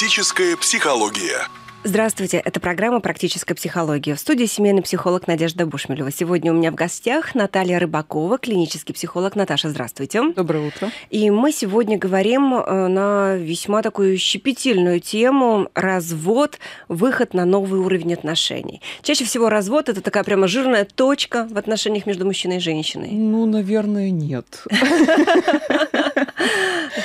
Практическая психология. Здравствуйте, это программа «Практическая психология». В студии семейный психолог Надежда Бушмелева. Сегодня у меня в гостях Наталья Рыбакова, клинический психолог. Наташа, здравствуйте. Доброе утро. И мы сегодня говорим э, на весьма такую щепетильную тему – развод, выход на новый уровень отношений. Чаще всего развод – это такая прямо жирная точка в отношениях между мужчиной и женщиной. Ну, наверное, нет.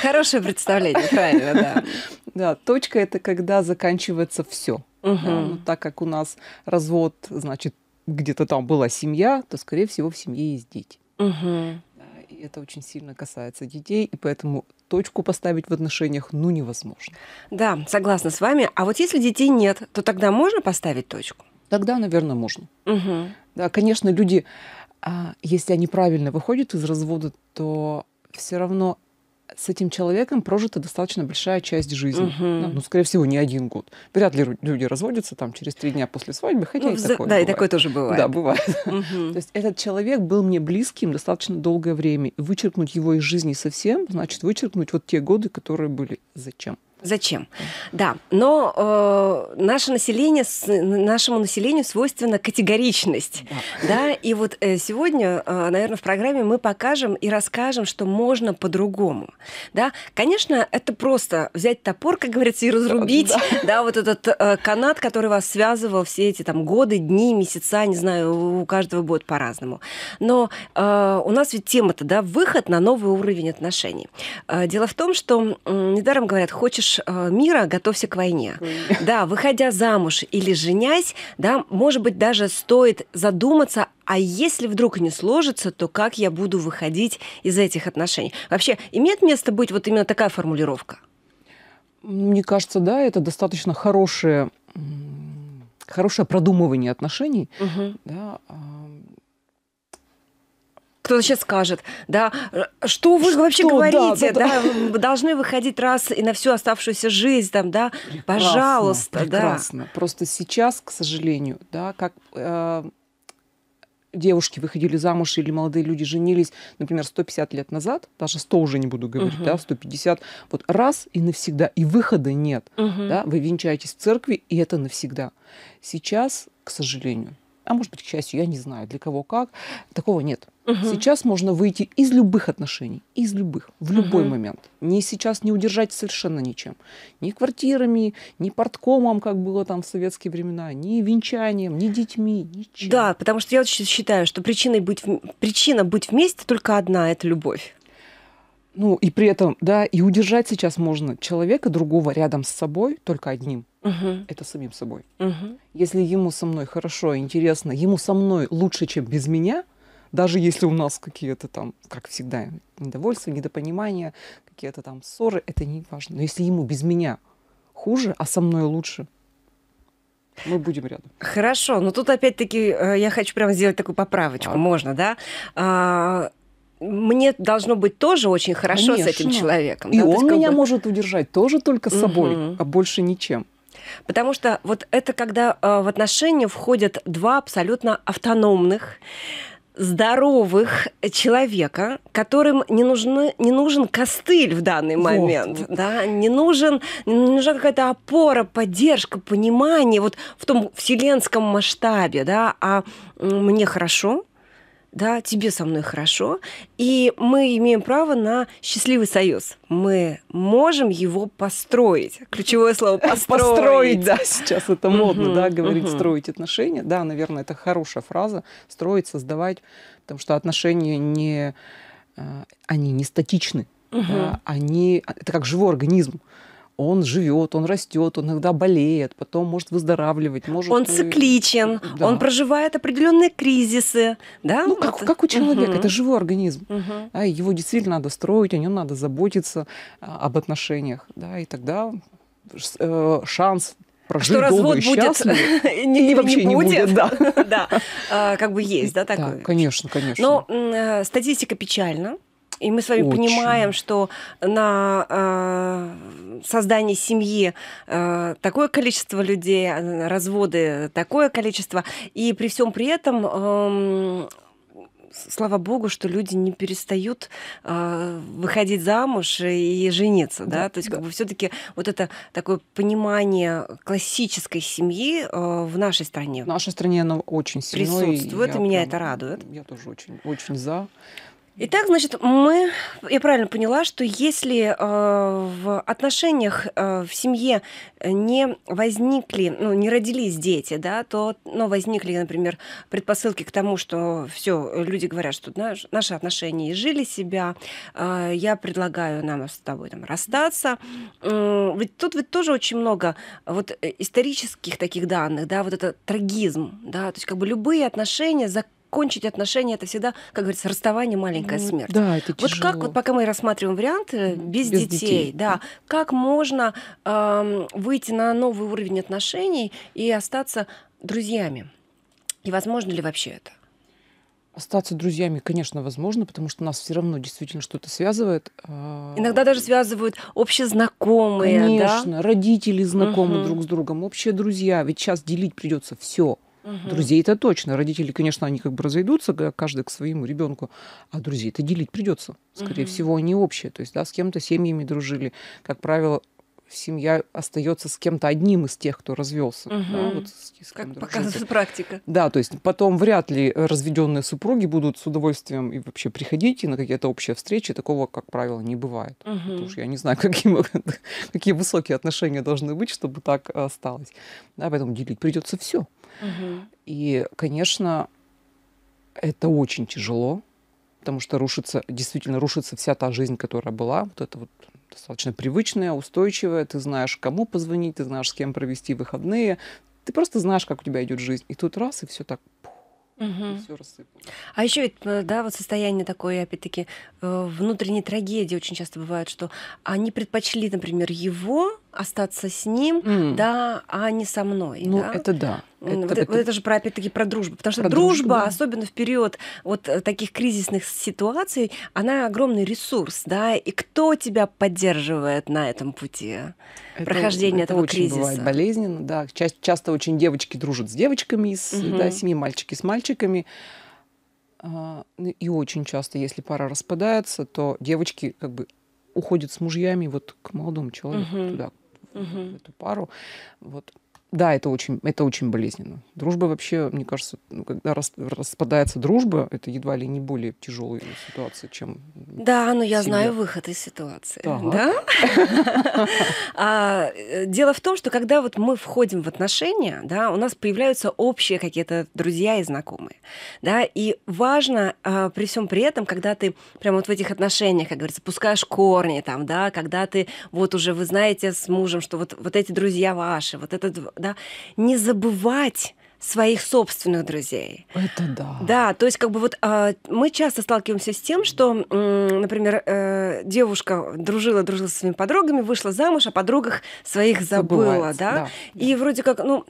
Хорошее представление, правильно, да. Да, точка это когда заканчивается все. Угу. Да, ну, так как у нас развод, значит, где-то там была семья, то, скорее всего, в семье есть дети. Угу. Да, и это очень сильно касается детей, и поэтому точку поставить в отношениях ну невозможно. Да, согласна с вами. А вот если детей нет, то тогда можно поставить точку? Тогда, наверное, можно. Угу. Да, конечно, люди, а, если они правильно выходят из развода, то все равно с этим человеком прожита достаточно большая часть жизни. Угу. Да, ну, скорее всего, не один год. Вряд ли люди разводятся там через три дня после свадьбы, хотя ну, и за... такое Да, бывает. и такое тоже бывает. Да, бывает. Угу. То есть этот человек был мне близким достаточно долгое время. И вычеркнуть его из жизни совсем, значит, вычеркнуть вот те годы, которые были. Зачем? Зачем? Да, но э, наше население, с, нашему населению свойственна категоричность, да, да? и вот э, сегодня, э, наверное, в программе мы покажем и расскажем, что можно по-другому, да. Конечно, это просто взять топор, как говорится, и разрубить, да, да. вот этот э, канат, который вас связывал все эти там годы, дни, месяца, не знаю, у каждого будет по-разному. Но э, у нас ведь тема-то, да, выход на новый уровень отношений. Э, дело в том, что э, недаром говорят, хочешь хочешь э, мира, готовься к войне. Да, выходя замуж или женясь, да, может быть, даже стоит задуматься а если вдруг не сложится, то как я буду выходить из этих отношений? Вообще, имеет место быть вот именно такая формулировка? Мне кажется, да, это достаточно хорошее, хорошее продумывание отношений. Угу. Да, а, кто-то сейчас скажет, да, э, что вы что, вообще говорите, да, да, да, да, должны выходить раз и на всю оставшуюся жизнь, там, да, прекрасно, пожалуйста, прекрасно. да. Просто сейчас, к сожалению, да, как э, девушки выходили замуж или молодые люди женились, например, 150 лет назад, даже 100 уже не буду говорить, угу. да, 150, вот раз и навсегда, и выхода нет, угу. да, вы венчаетесь в церкви, и это навсегда. Сейчас, к сожалению, а может быть, к счастью, я не знаю, для кого как, такого нет. Угу. Сейчас можно выйти из любых отношений, из любых, в любой угу. момент. Не сейчас не удержать совершенно ничем. Ни квартирами, ни порткомом, как было там в советские времена, ни венчанием, ни детьми, ничем. Да, потому что я считаю, что причиной быть, причина быть вместе только одна – это любовь. Ну, и при этом, да, и удержать сейчас можно человека другого рядом с собой только одним. Угу. Это самим собой. Угу. Если ему со мной хорошо, интересно, ему со мной лучше, чем без меня, даже если у нас какие-то там, как всегда, недовольства, недопонимания, какие-то там ссоры, это не важно. Но если ему без меня хуже, а со мной лучше, мы будем рядом. Хорошо, но тут опять-таки э, я хочу прямо сделать такую поправочку. А. Можно, да? А, мне должно быть тоже очень хорошо Конечно. с этим человеком. И да? он есть, меня бы... может удержать тоже только собой, угу. а больше ничем. Потому что вот это когда э, в отношения входят два абсолютно автономных здоровых человека, которым не, нужны, не нужен костыль в данный момент, вот. да, не, нужен, не нужна какая-то опора, поддержка, понимание вот в том вселенском масштабе, да, а мне хорошо, да, тебе со мной хорошо, и мы имеем право на счастливый союз. Мы можем его построить. Ключевое слово построить. Построить, да, сейчас это модно, да, говорить строить отношения. Да, наверное, это хорошая фраза. Строить, создавать, потому что отношения не э, они не статичны, они а, это как живой организм он живет, он растет, он иногда болеет, потом может выздоравливать, может. Он цикличен, да. он проживает определенные кризисы, да? Ну как, как у человека, угу. это живой организм, угу. да, его действительно надо строить, о нем надо заботиться а, об отношениях, да, и тогда э, шанс прожить что долго развод и будет не, и вообще не будет, не будет да. да, а, как бы есть, да, такое. Да, конечно, конечно. Но м, э, статистика печальна. И мы с вами Очень. понимаем, что на э, создание семьи э, такое количество людей, э, разводы такое количество, и при всем при этом э, слава богу, что люди не перестают э, выходить замуж и жениться, да, да то есть да. как бы все-таки вот это такое понимание классической семьи э, в нашей стране. В нашей стране оно очень сильно присутствует, и, и меня прям, это радует. Я тоже очень, очень за. Итак, значит, мы, я правильно поняла, что если э, в отношениях э, в семье не возникли, ну, не родились дети, да, то, ну, возникли, например, предпосылки к тому, что все, люди говорят, что знаешь, наши отношения изжили себя, э, я предлагаю нам с тобой там расстаться. Э, ведь тут ведь тоже очень много э, вот э, исторических таких данных, да, вот это трагизм, да, то есть как бы любые отношения, за закончить отношения это всегда, как говорится, расставание маленькая ну, смерть. Да, это тяжело. Вот как вот пока мы рассматриваем вариант э, без, без детей, детей, да, как можно э, выйти на новый уровень отношений и остаться друзьями? И возможно ли вообще это? Остаться друзьями, конечно, возможно, потому что нас все равно действительно что-то связывает. А, Иногда даже связывают общие знакомые. Конечно, да? родители знакомы угу. друг с другом, общие друзья. Ведь сейчас делить придется все. Угу. Друзей это точно. Родители, конечно, они как бы разойдутся, каждый к своему ребенку, а друзей это делить придется. Скорее угу. всего, они общие. То есть, да, с кем-то семьями дружили. Как правило, семья остается с кем-то одним из тех, кто развелся. Угу. Да, вот с, с как показывает практика. Да, то есть потом вряд ли разведенные супруги будут с удовольствием и вообще приходить и на какие-то общие встречи. Такого, как правило, не бывает. Угу. Потому что я не знаю, какие, какие высокие отношения должны быть, чтобы так э, осталось. Да, поэтому делить придется все. И, конечно, это очень тяжело, потому что рушится, действительно рушится вся та жизнь, которая была, вот это вот достаточно привычная, устойчивая, ты знаешь, кому позвонить, ты знаешь, с кем провести выходные, ты просто знаешь, как у тебя идет жизнь. И тут раз, и все так Угу. Все рассыпалось. А еще ведь, э, да, вот состояние такое, опять-таки, э, внутренней трагедии очень часто бывает, что они предпочли, например, его остаться с ним, mm. да, а не со мной. Ну, да? это да. Это, вот, это, вот это же про, опять-таки про дружбу. Потому что про дружба, дружбу, да. особенно в период вот э, таких кризисных ситуаций, она огромный ресурс, да. И кто тебя поддерживает на этом пути это, прохождения это этого очень кризиса? бывает болезненно, да. Ча- часто очень девочки дружат с девочками из угу. да, семьи, мальчики с мальчиками. А, ну, и очень часто, если пара распадается, то девочки как бы уходят с мужьями вот к молодому человеку угу. туда, угу. эту пару. Вот да, это очень, это очень болезненно. Дружба вообще, мне кажется, ну, когда рас, распадается дружба, это едва ли не более тяжелая ситуация, чем Да, но я семья. знаю выход из ситуации. Да? А, э, дело в том, что когда вот мы входим в отношения, да, у нас появляются общие какие-то друзья и знакомые, да, и важно а, при всем при этом, когда ты прямо вот в этих отношениях, как говорится, пускаешь корни там, да, когда ты вот уже, вы знаете с мужем, что вот, вот эти друзья ваши, вот этот да, не забывать своих собственных друзей. Это да. Да, то есть как бы вот э, мы часто сталкиваемся с тем, что, э, например, э, девушка дружила, дружила со своими подругами, вышла замуж, а подругах своих забыла, да? да? И вроде как, ну,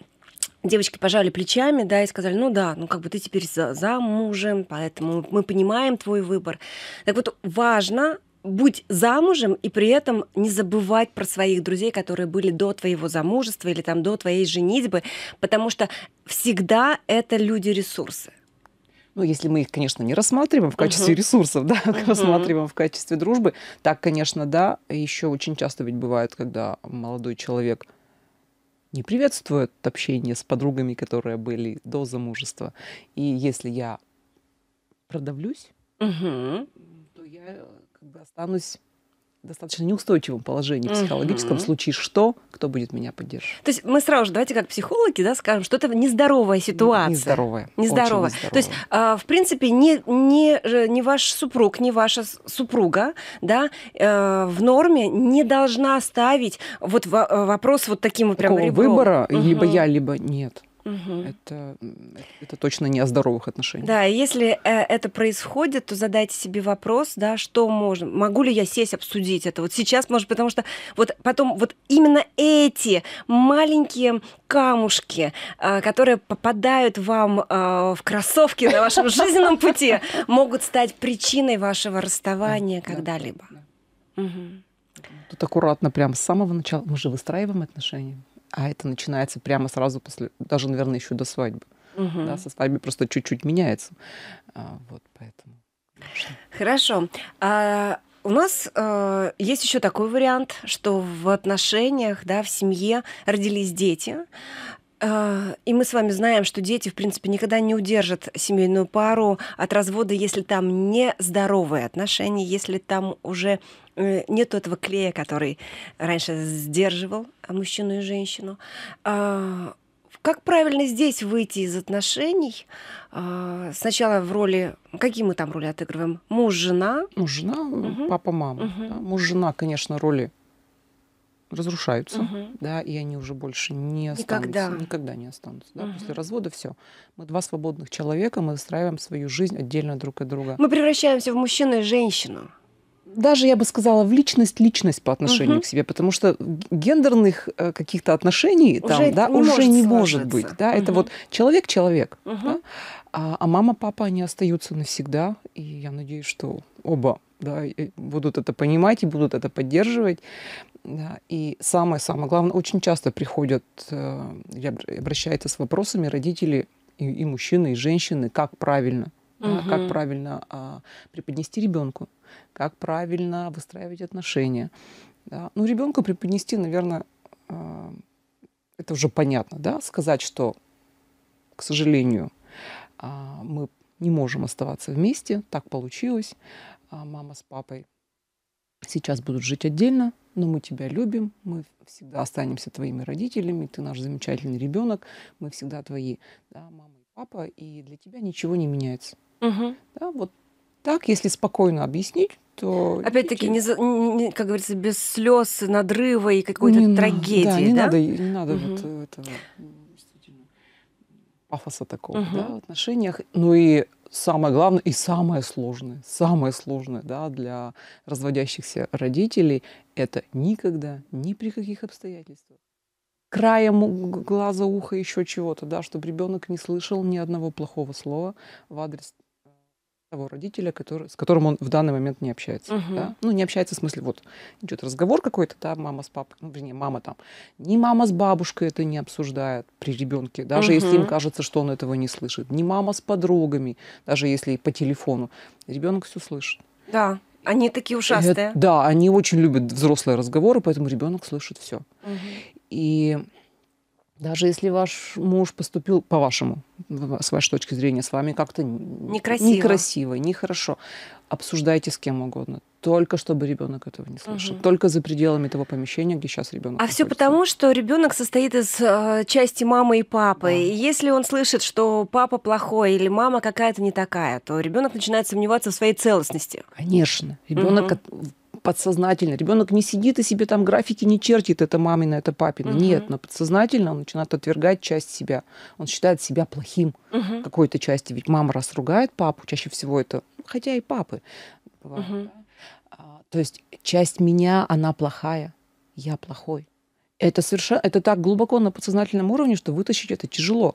девочки пожали плечами, да, и сказали, ну да, ну как бы ты теперь за замужем, поэтому мы понимаем твой выбор. Так вот, важно будь замужем и при этом не забывать про своих друзей, которые были до твоего замужества или там до твоей женитьбы, потому что всегда это люди-ресурсы. Ну, если мы их, конечно, не рассматриваем в качестве uh-huh. ресурсов, да, uh-huh. рассматриваем в качестве дружбы, так, конечно, да. Еще очень часто ведь бывает, когда молодой человек не приветствует общение с подругами, которые были до замужества. И если я продавлюсь, угу. то я как бы останусь достаточно неустойчивом положении психологическом. В случае что, кто будет меня поддерживать? То есть мы сразу же, давайте как психологи, да, скажем, что это нездоровая ситуация. Нездоровая. Нездоровая. нездоровая. То есть, э, в принципе, не, не, не ваш супруг, не ваша супруга, да, э, в норме не должна ставить вот э, вопрос вот таким вот прям Такого выбора, либо я, либо нет. Угу. Это, это точно не о здоровых отношениях. Да, если э, это происходит, то задайте себе вопрос, да, что можно, могу ли я сесть обсудить это? Вот сейчас, может, потому что вот потом вот именно эти маленькие камушки, э, которые попадают вам э, в кроссовки на вашем жизненном пути, могут стать причиной вашего расставания когда-либо. Тут аккуратно, прям с самого начала. Мы же выстраиваем отношения а это начинается прямо сразу после, даже, наверное, еще до свадьбы. Угу. Да, со свадьбы просто чуть-чуть меняется. А, вот поэтому. Хорошо. А, у нас э, есть еще такой вариант, что в отношениях, да, в семье родились дети, а, и мы с вами знаем, что дети, в принципе, никогда не удержат семейную пару от развода, если там не здоровые отношения, если там уже э, нет этого клея, который раньше сдерживал мужчину и женщину. А, как правильно здесь выйти из отношений? А, сначала в роли, какие мы там роли отыгрываем? Муж, жена? Муж, жена, угу. папа, мама. Угу. Да? Муж, жена, конечно, роли разрушаются, угу. да, и они уже больше не останутся, никогда, никогда не останутся. Да? Угу. После развода все. Мы два свободных человека, мы выстраиваем свою жизнь отдельно друг от друга. Мы превращаемся в мужчину и женщину. Даже я бы сказала в личность личность по отношению угу. к себе, потому что гендерных э, каких-то отношений уже там, да, не уже может не может быть, да, угу. это вот человек человек, угу. да? а, а мама папа они остаются навсегда, и я надеюсь, что оба да, будут это понимать и будут это поддерживать. Да. И самое-самое главное, очень часто приходят, э, обращаются с вопросами родители и, и мужчины, и женщины, как правильно, угу. да, как правильно а, преподнести ребенку, как правильно выстраивать отношения. Да. Ну, ребенку преподнести, наверное, а, э, это уже понятно, да, сказать, что, к сожалению, а, мы не можем оставаться вместе, так получилось. А, мама с папой сейчас будут жить отдельно, но мы тебя любим, мы всегда останемся твоими родителями, ты наш замечательный ребенок, мы всегда твои, да, мама и папа, и для тебя ничего не меняется. Угу. Да, вот так, если спокойно объяснить, то... Опять-таки, не, не, как говорится, без слез, надрыва и какой-то не трагедии, да? Не да? надо, не надо угу. вот э, этого пафоса такого угу. да, в отношениях. Ну и самое главное и самое сложное, самое сложное да, для разводящихся родителей – это никогда, ни при каких обстоятельствах. Краем глаза, уха, еще чего-то, да, чтобы ребенок не слышал ни одного плохого слова в адрес того родителя, который, с которым он в данный момент не общается. Угу. Да? Ну, не общается в смысле, вот идет разговор какой-то, да, мама с папой, ну, вернее, мама там. Ни мама с бабушкой это не обсуждает при ребенке, даже угу. если им кажется, что он этого не слышит. Ни мама с подругами, даже если по телефону. Ребенок все слышит. Да. Они такие э, ужасные. Это, да, они очень любят взрослые разговоры, поэтому ребенок слышит все. Угу. И даже если ваш муж поступил, по-вашему, с вашей точки зрения, с вами как-то некрасиво. некрасиво, нехорошо, обсуждайте с кем угодно, только чтобы ребенок этого не слышал, угу. только за пределами того помещения, где сейчас ребенок. А все потому, что ребенок состоит из э, части мамы и папы. Да. И если он слышит, что папа плохой или мама какая-то не такая, то ребенок начинает сомневаться в своей целостности. Конечно, ребенок угу подсознательно. Ребенок не сидит и себе там графики не чертит, это мамина, это папина. Угу. Нет, но подсознательно он начинает отвергать часть себя. Он считает себя плохим угу. какой-то части. Ведь мама расругает папу, чаще всего это, ну, хотя и папы. угу. То есть часть меня, она плохая, я плохой. Это совершенно, это так глубоко на подсознательном уровне, что вытащить это тяжело.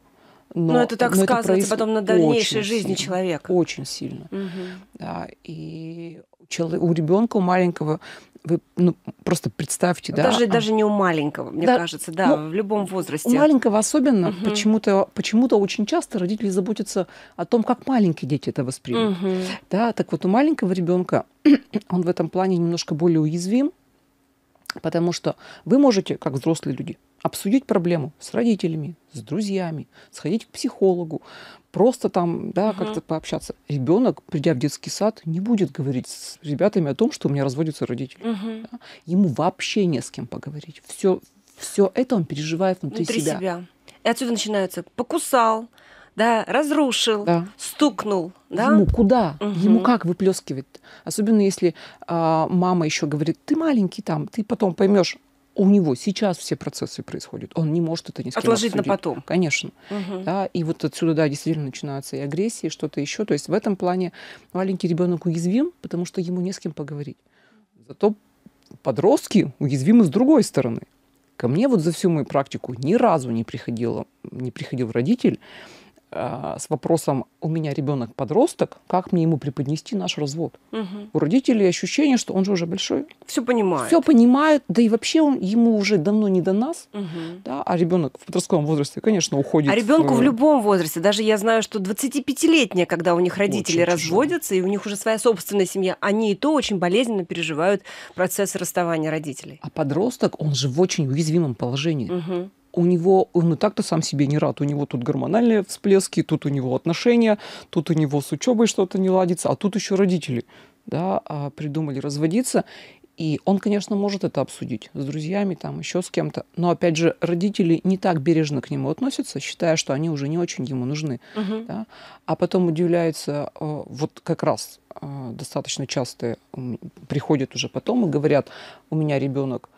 Но, но ну, это так но сказывается это потом на дальнейшей жизни сильно, человека. Очень сильно. Угу. Да, и у ребенка, у маленького вы ну, просто представьте, даже, да. Даже, а даже не у маленького, мне да, кажется, да, ну, в любом возрасте. У маленького особенно угу. почему-то почему то очень часто родители заботятся о том, как маленькие дети это воспримут. Угу. Да, так вот у маленького ребенка он в этом плане немножко более уязвим, Потому что вы можете, как взрослые люди, обсудить проблему с родителями, с друзьями, сходить к психологу, просто там, да, угу. как-то пообщаться. Ребенок, придя в детский сад, не будет говорить с ребятами о том, что у меня разводятся родители. Угу. Да? Ему вообще не с кем поговорить. Все, все это он переживает внутри, внутри себя. себя. И отсюда начинается покусал, да, разрушил, да. стукнул. Да? Ему куда? Угу. Ему как выплескивать? Особенно если а, мама еще говорит, ты маленький там, ты потом поймешь. У него сейчас все процессы происходят. Он не может это не Отложить обсудить. на потом. Конечно. Угу. Да, и вот отсюда, да, действительно начинаются и агрессии, и что-то еще. То есть в этом плане маленький ребенок уязвим, потому что ему не с кем поговорить. Зато подростки уязвимы с другой стороны. Ко мне вот за всю мою практику ни разу не, приходило, не приходил родитель, Э, с вопросом «У меня ребенок подросток, как мне ему преподнести наш развод?» угу. У родителей ощущение, что он же уже большой. Все понимает. Все понимает, да и вообще он, ему уже давно не до нас. Угу. Да, а ребенок в подростковом возрасте, конечно, уходит. А ребенку в... в любом возрасте. Даже я знаю, что 25-летние, когда у них родители очень разводятся, тяжело. и у них уже своя собственная семья, они и то очень болезненно переживают процесс расставания родителей. А подросток, он же в очень уязвимом положении. Угу у него, он и так-то сам себе не рад. У него тут гормональные всплески, тут у него отношения, тут у него с учебой что-то не ладится, а тут еще родители да, а, придумали разводиться. И он, конечно, может это обсудить с друзьями, там, еще с кем-то. Но, опять же, родители не так бережно к нему относятся, считая, что они уже не очень ему нужны. Угу. Да? А потом удивляются, э, вот как раз э, достаточно часто приходят уже потом и говорят, у меня ребенок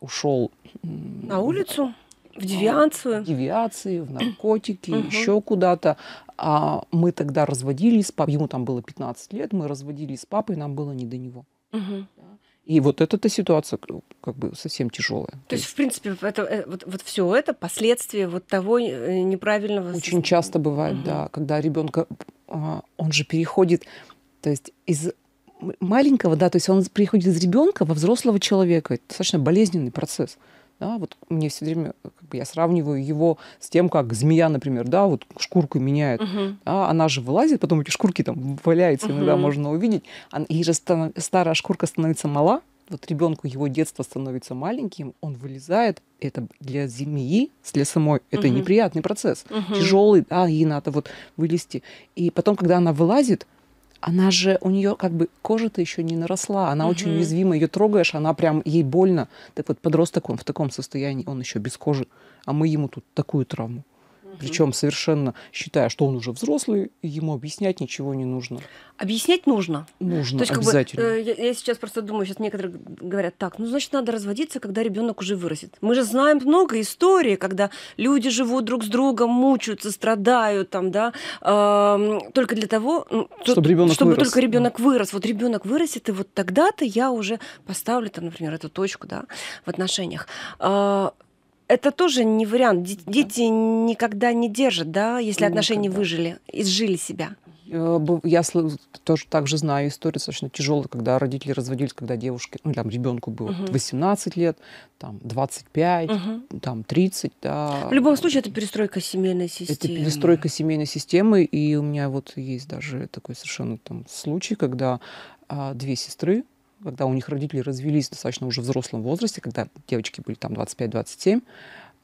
ушел на улицу, в девиацию. В девиации, в наркотики, угу. еще куда-то. А мы тогда разводились, пап, ему там было 15 лет, мы разводились с папой, нам было не до него. Угу. И вот эта ситуация как бы совсем тяжелая. То, То есть, есть, в принципе, это, э, вот, вот все это последствия вот того э, неправильного... Очень часто бывает, угу. да, когда ребенка, а, он же переходит, то есть из маленького, да, то есть он приходит из ребенка во взрослого человека. Это достаточно болезненный процесс. Да, вот мне все время, э, как бы я сравниваю его с тем, как змея, например, да, вот шкурку меняет. Угу. Да, она же вылазит, потом эти шкурки там валяются, угу. иногда можно увидеть. и же старая шкурка становится мала, вот ребенку его детство становится маленьким, он вылезает. Это для змеи, для самой, это неприятный процесс, угу. тяжелый, да, ей надо вот вылезти. И потом, когда она вылазит, она же, у нее как бы кожа-то еще не наросла, она угу. очень уязвима, ее трогаешь, она прям, ей больно. Так вот подросток, он в таком состоянии, он еще без кожи, а мы ему тут такую травму. Причем совершенно считая, что он уже взрослый, ему объяснять ничего не нужно. Объяснять нужно? Нужно, То есть, обязательно. Как бы, э, я, я сейчас просто думаю, сейчас некоторые говорят, так, ну, значит, надо разводиться, когда ребенок уже вырастет. Мы же знаем много историй, когда люди живут друг с другом, мучаются, страдают, там, да, э, только для того, чтобы, ребенок чтобы вырос. только ребенок да. вырос. Вот ребенок вырастет, и вот тогда-то я уже поставлю, там, например, эту точку, да, в отношениях. А, это тоже не вариант. Дети никогда не держат, да, если отношения никогда. выжили, изжили себя. Я тоже так же знаю историю достаточно тяжелую, когда родители разводились, когда девушке, ну, там, ребенку было угу. 18 лет, там, 25, угу. там, 30, да. В любом случае, это перестройка семейной системы. Это перестройка семейной системы, и у меня вот есть даже такой совершенно там случай, когда а, две сестры, когда у них родители развелись достаточно уже в взрослом возрасте, когда девочки были там 25-27,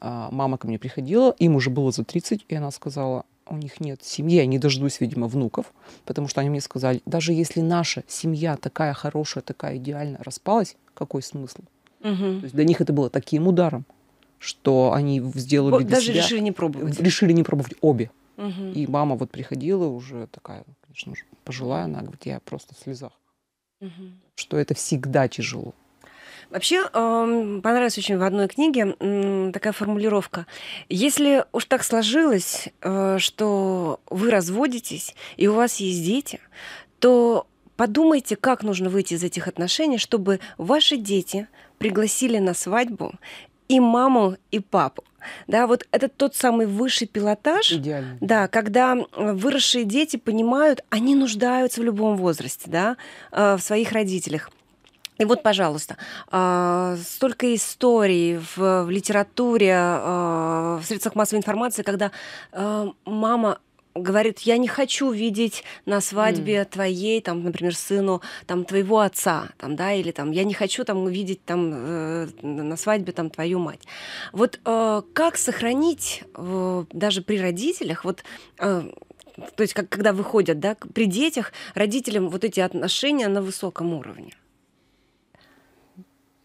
а, мама ко мне приходила, им уже было за 30, и она сказала, у них нет семьи, я не дождусь, видимо, внуков, потому что они мне сказали, даже если наша семья такая хорошая, такая идеальная распалась, какой смысл? Угу. То есть для них это было таким ударом, что они сделали вот, для Даже решили не пробовать. Решили не пробовать обе. Угу. И мама вот приходила уже такая, конечно, уже пожилая, она говорит, я просто в слезах угу. что это всегда тяжело. Вообще, эм, понравилась очень в одной книге такая формулировка. Если уж так сложилось, э, что вы разводитесь, и у вас есть дети, то подумайте, как нужно выйти из этих отношений, чтобы ваши дети пригласили на свадьбу и маму, и папу. Да, вот это тот самый высший пилотаж, Идеально. да, когда выросшие дети понимают, они нуждаются в любом возрасте, да, э, в своих родителях. И вот, пожалуйста, э, столько историй в, литературе, э, в средствах массовой информации, когда мама говорит, я не хочу видеть на свадьбе mm. твоей, там, например, сыну, там, твоего отца, там, да, или там, я не хочу там увидеть там э, на свадьбе там твою мать. Вот э, как сохранить э, даже при родителях вот э, то есть, как, когда выходят, да, при детях, родителям вот эти отношения на высоком уровне?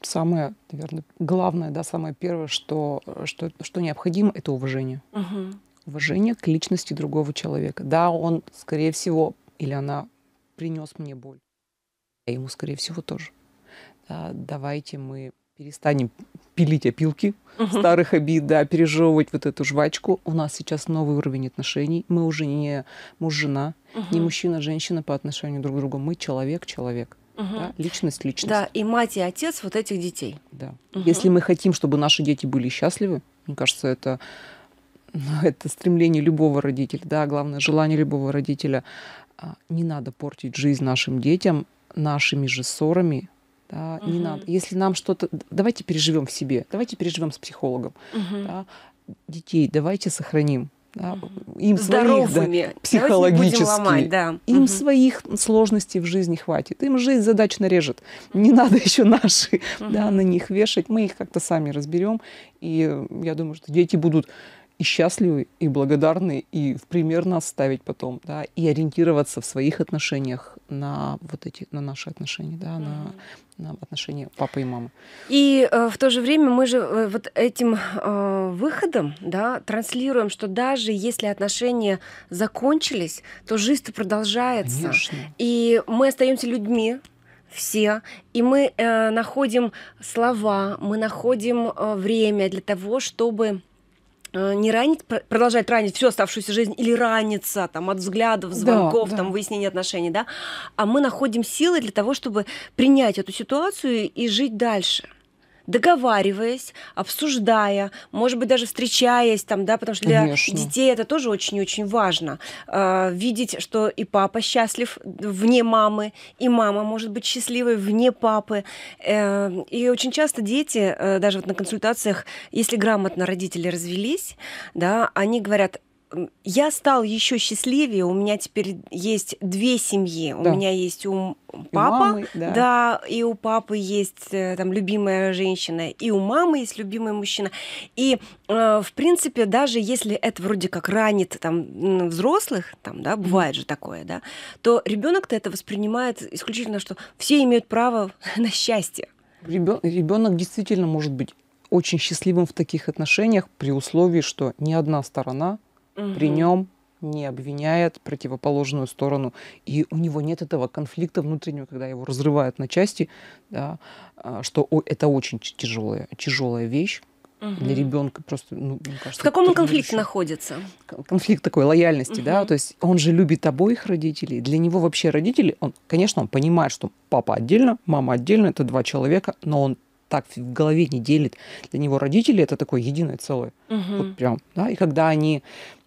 Самое, наверное, главное, да, самое первое, что, э, что, что необходимо, это уважение. Угу уважение к личности другого человека. Да, он, скорее всего, или она принес мне боль. А ему, скорее всего, тоже. Да, давайте мы перестанем пилить опилки угу. старых обид, да, пережевывать вот эту жвачку. У нас сейчас новый уровень отношений. Мы уже не муж-жена, угу. не мужчина-женщина а по отношению друг к другу. Мы человек-человек. Угу. Да? Личность, личность. Да, и мать, и отец вот этих детей. Да. Угу. Если мы хотим, чтобы наши дети были счастливы, мне кажется, это это стремление любого родителя, да, главное желание любого родителя. А, не надо портить жизнь нашим детям нашими же ссорами, да, угу. не надо. Если нам что-то, давайте переживем в себе, давайте переживем с психологом, угу. да, детей, давайте сохраним. Да, им Здоровыми. своих да, психологически ломать, да. им угу. своих сложностей в жизни хватит им жизнь задач нарежет не надо еще наши угу. да на них вешать мы их как-то сами разберем и я думаю что дети будут и счастливы, и благодарны, и в пример нас ставить потом, да, и ориентироваться в своих отношениях на вот эти, на наши отношения, да, на, на отношения папы и мамы. И э, в то же время мы же э, вот этим э, выходом, да, транслируем, что даже если отношения закончились, то жизнь продолжается. Конечно. И мы остаемся людьми, все, и мы э, находим слова, мы находим э, время для того, чтобы Э, не ранить, продолжать ранить всю оставшуюся жизнь или раниться там, от взглядов, звонков, да, да. Там, выяснения отношений, да? А мы находим силы для того, чтобы принять эту ситуацию и жить дальше договариваясь, обсуждая, может быть, даже встречаясь там, да, потому что для Конечно. детей это тоже очень-очень важно. Э, видеть, что и папа счастлив вне мамы, и мама может быть счастливой вне папы. Э, и очень часто дети, э, даже вот на консультациях, если грамотно родители развелись, да, они говорят, я стал еще счастливее. У меня теперь есть две семьи. Да. У меня есть у папа, да. да, и у папы есть э, там любимая женщина, и у мамы есть любимый мужчина. И э, в принципе, даже если это вроде как ранит там взрослых, там, да, бывает же такое, да, то ребенок-то это воспринимает исключительно, что все имеют право на счастье. Ребенок действительно может быть очень счастливым в таких отношениях при условии, что ни одна сторона угу. при нем не обвиняет противоположную сторону. И у него нет этого конфликта внутреннего, когда его разрывают на части, да, а, что это очень тяжелая, тяжелая вещь угу. для ребенка просто ну, кажется, в каком он конфликте еще... находится конфликт такой лояльности угу. да то есть он же любит обоих родителей для него вообще родители он конечно он понимает что папа отдельно мама отдельно это два человека но он так в голове не делит для него родители это такое единое целое угу. вот прям да и когда они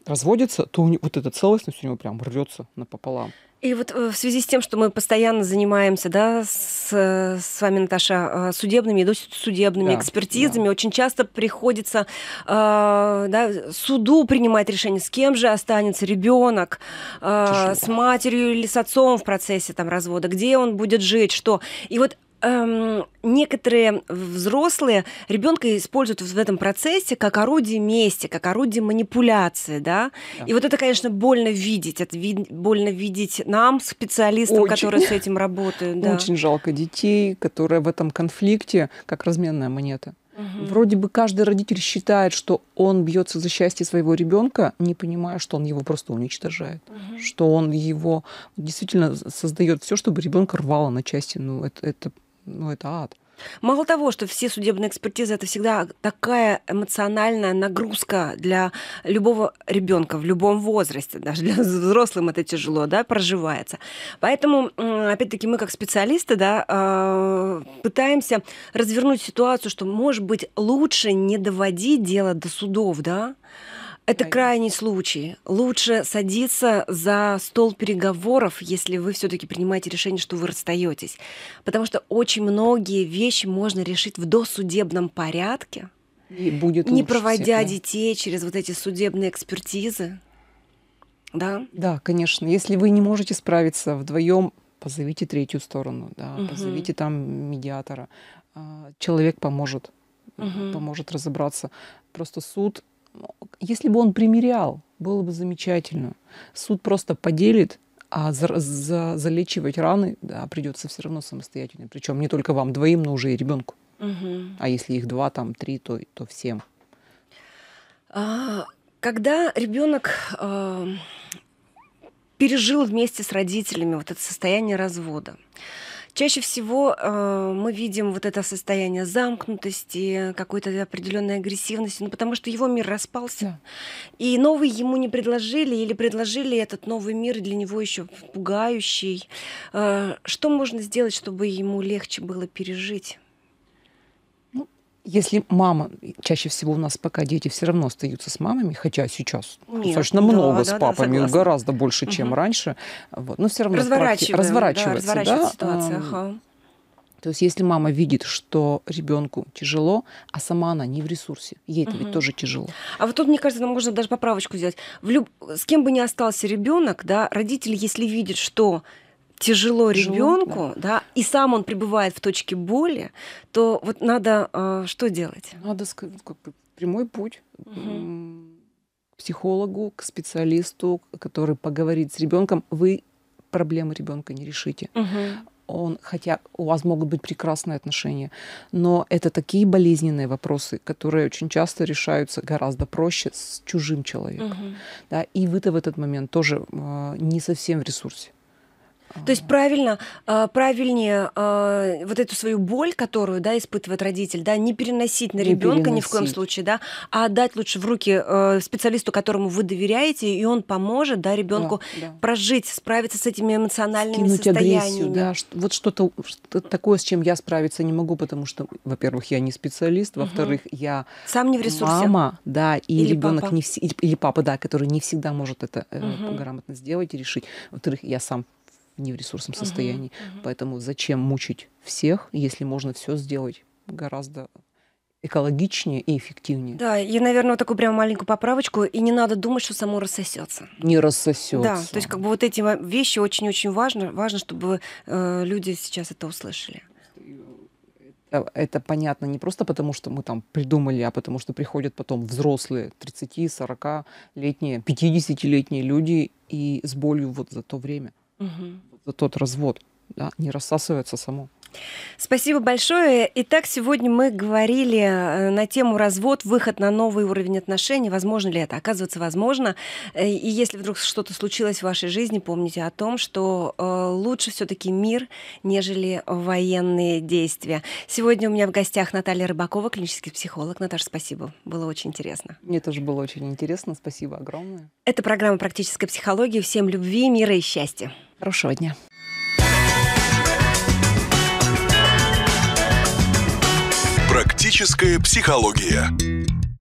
разводится, то у него, вот эта целостность у него прям рвется напополам. И вот э, в связи с тем, что мы постоянно занимаемся, да, с, с вами, Наташа, э, судебными и досудебными да, экспертизами, да. очень часто приходится э, да, суду принимать решение, с кем же останется ребенок, э, с матерью или с отцом в процессе там развода, где он будет жить, что. И вот эм, некоторые взрослые ребенка используют в этом процессе как орудие мести, как орудие манипуляции, да? да. И вот это, конечно, больно видеть, это ви- больно видеть нам, специалистам, Очень. которые с этим работают. Да. Очень жалко детей, которые в этом конфликте как разменная монета. Угу. Вроде бы каждый родитель считает, что он бьется за счастье своего ребенка, не понимая, что он его просто уничтожает, угу. что он его действительно создает все, чтобы ребенка рвало на части. Ну, это, это ну, это ад. Мало того, что все судебные экспертизы это всегда такая эмоциональная нагрузка для любого ребенка в любом возрасте, даже для взрослым это тяжело, да, проживается. Поэтому, опять-таки, мы как специалисты, да, э, пытаемся развернуть ситуацию, что, может быть, лучше не доводить дело до судов, да, это крайний случай. Лучше садиться за стол переговоров, если вы все-таки принимаете решение, что вы расстаетесь. Потому что очень многие вещи можно решить в досудебном порядке, и будет не проводя всегда. детей через вот эти судебные экспертизы. Да? Да, конечно. Если вы не можете справиться вдвоем, позовите третью сторону, да, угу. позовите там медиатора. А, человек поможет, угу. поможет разобраться. Просто суд если бы он примерял, было бы замечательно. Суд просто поделит, а за, за, залечивать раны да, придется все равно самостоятельно. Причем не только вам двоим, но уже и ребенку. Угу. А если их два, там три, то, то всем. А, когда ребенок э, а, пережил вместе с родителями вот это состояние развода, Чаще всего э, мы видим вот это состояние замкнутости, какой-то определенной агрессивности, ну, потому что его мир распался, и новый ему не предложили, или предложили этот новый мир для него еще пугающий. Э, что можно сделать, чтобы ему легче было пережить? Ну, если мама, чаще всего у нас пока дети все равно остаются с мамами, хотя сейчас Нет, достаточно да, много да, с папами, да, гораздо больше, чем угу. раньше. Вот. Но все равно практи... разворачивается. Да, разворачивается да? ситуация. Ага. То есть, если мама видит, что ребенку тяжело, а сама она не в ресурсе, ей это угу. ведь тоже тяжело. А вот тут, мне кажется, нам можно даже поправочку взять: В люб... С кем бы ни остался ребенок, да, родители, если видят, что тяжело ребенку, да. и сам он пребывает в точке боли, то вот надо э, что делать? Надо ну, как бы, прямой путь. Угу психологу, к специалисту, который поговорит с ребенком. Вы проблемы ребенка не решите. Угу. Он, хотя у вас могут быть прекрасные отношения, но это такие болезненные вопросы, которые очень часто решаются гораздо проще с чужим человеком. Угу. Да, и вы-то в этот момент тоже э, не совсем в ресурсе. То есть правильно, а, правильнее а, вот эту свою боль, которую да, испытывает родитель, да, не переносить на ребенка ни в коем случае, да, а отдать лучше в руки э, специалисту, которому вы доверяете, и он поможет да, ребенку да, да. прожить, справиться с этими эмоциональными Скинуть состояниями. Агрессию, да. Вот что-то что такое, с чем я справиться не могу, потому что, во-первых, я не специалист, во-вторых, угу. я сам не в ресурсе. Мама, да, и или ребенок папа. не вс... или папа, да, который не всегда может это угу. грамотно сделать и решить. Во-вторых, я сам не в ресурсном состоянии. Угу, угу. Поэтому зачем мучить всех, если можно все сделать гораздо экологичнее и эффективнее. Да, и, наверное, вот такую прям маленькую поправочку. И не надо думать, что само рассосется. Не рассосется. Да, то есть как бы вот эти вещи очень-очень важно, важно, чтобы э, люди сейчас это услышали. Это, это понятно не просто потому, что мы там придумали, а потому что приходят потом взрослые 30-40-летние, 50-летние люди и с болью вот за то время. Угу. Тот развод да, не рассасывается само. Спасибо большое. Итак, сегодня мы говорили э, на тему развод, выход на новый уровень отношений. Возможно ли это? Оказывается, возможно. Э, и если вдруг что-то случилось в вашей жизни, помните о том, что э, лучше все-таки мир, нежели военные действия. Сегодня у меня в гостях Наталья Рыбакова, клинический психолог. Наташа, спасибо. Было очень интересно. Мне тоже было очень интересно. Спасибо огромное. Это программа «Практическая психология». Всем любви, мира и счастья. Хорошего дня. Практическая психология.